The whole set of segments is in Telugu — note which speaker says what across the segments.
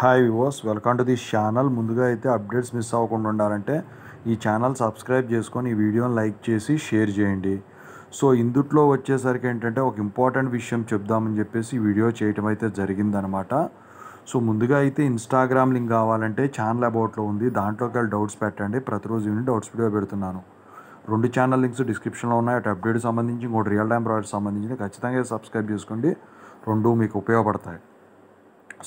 Speaker 1: హాయ్ వివోస్ వెల్కమ్ టు దిస్ ఛానల్ ముందుగా అయితే అప్డేట్స్ మిస్ అవ్వకుండా ఉండాలంటే ఈ ఛానల్ సబ్స్క్రైబ్ చేసుకొని ఈ వీడియోని లైక్ చేసి షేర్ చేయండి సో ఇందుట్లో వచ్చేసరికి ఏంటంటే ఒక ఇంపార్టెంట్ విషయం చెప్దామని చెప్పేసి వీడియో చేయటం అయితే జరిగిందనమాట సో ముందుగా అయితే ఇన్స్టాగ్రామ్ లింక్ కావాలంటే ఛానల్ అబౌట్లో ఉంది దాంట్లోకి వెళ్ళి డౌట్స్ పెట్టండి ప్రతిరోజు ఈవినింగ్ డౌట్స్ వీడియో పెడుతున్నాను రెండు ఛానల్ లింక్స్ డిస్క్రిప్షన్లో ఉన్నాయి అటు అప్డేట్ సంబంధించి ఇంకోటి రియల్ టైం ప్రాజెక్ట్ సంబంధించి ఖచ్చితంగా సబ్స్క్రైబ్ చేసుకోండి రెండు మీకు ఉపయోగపడతాయి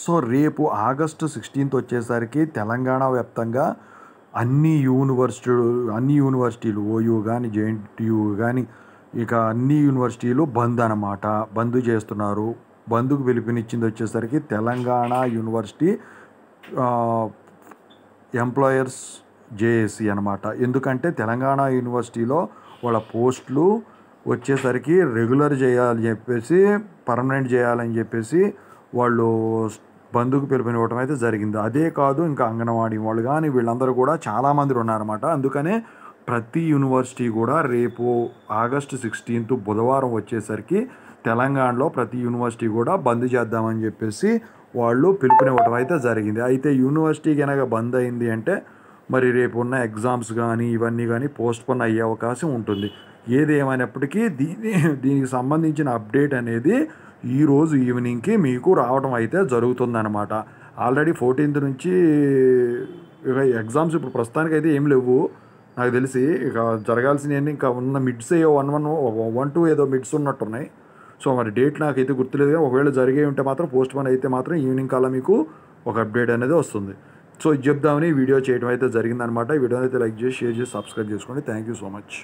Speaker 1: సో రేపు ఆగస్టు సిక్స్టీన్త్ వచ్చేసరికి తెలంగాణ వ్యాప్తంగా అన్ని యూనివర్సిటీలు అన్ని యూనివర్సిటీలు ఓయూ కానీ జేఎన్టీయూ కానీ ఇక అన్ని యూనివర్సిటీలు బంద్ అనమాట బంద్ చేస్తున్నారు బంద్కు పిలుపునిచ్చింది వచ్చేసరికి తెలంగాణ యూనివర్సిటీ ఎంప్లాయర్స్ జేఏసీ అనమాట ఎందుకంటే తెలంగాణ యూనివర్సిటీలో వాళ్ళ పోస్టులు వచ్చేసరికి రెగ్యులర్ చేయాలని చెప్పేసి పర్మనెంట్ చేయాలని చెప్పేసి వాళ్ళు బంధుకు ఇవ్వటం అయితే జరిగింది అదే కాదు ఇంకా అంగన్వాడీ వాళ్ళు కానీ వీళ్ళందరూ కూడా చాలామంది ఉన్నారన్నమాట అందుకనే ప్రతి యూనివర్సిటీ కూడా రేపు ఆగస్టు సిక్స్టీన్త్ బుధవారం వచ్చేసరికి తెలంగాణలో ప్రతి యూనివర్సిటీ కూడా బంద్ చేద్దామని చెప్పేసి వాళ్ళు పిలుపునివ్వటం అయితే జరిగింది అయితే యూనివర్సిటీ కనుక బంద్ అయింది అంటే మరి రేపు ఉన్న ఎగ్జామ్స్ కానీ ఇవన్నీ కానీ పోస్ట్పోన్ అయ్యే అవకాశం ఉంటుంది ఏది ఏమైనప్పటికీ దీని దీనికి సంబంధించిన అప్డేట్ అనేది ఈరోజు ఈవినింగ్కి మీకు రావడం అయితే జరుగుతుందన్నమాట ఆల్రెడీ ఫోర్టీన్త్ నుంచి ఇక ఎగ్జామ్స్ ఇప్పుడు ప్రస్తుతానికి అయితే ఏం లేవు నాకు తెలిసి ఇక జరగాల్సిన ఇంకా ఉన్న మిడ్స్ ఏవో వన్ వన్ వన్ టూ ఏదో మిడ్స్ ఉన్నట్టున్నాయి సో మరి డేట్ నాకు అయితే గుర్తులేదు కానీ ఒకవేళ జరిగే ఉంటే మాత్రం పోస్ట్ పోన్ అయితే మాత్రం ఈవినింగ్ కల్లా మీకు ఒక అప్డేట్ అనేది వస్తుంది సో ఇది చెప్దామని వీడియో చేయడం అయితే జరిగిందనమాట ఈ వీడియో అయితే లైక్ చేసి షేర్ చేసి సబ్స్క్రైబ్ చేసుకోండి థ్యాంక్ యూ సో మచ్